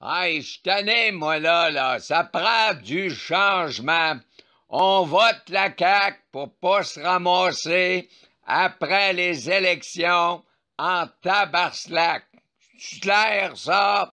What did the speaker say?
Hey, je moi, là, là. Ça prend du changement. On vote la CAQ pour pas se ramasser après les élections en tabarslac. C'est clair, ça?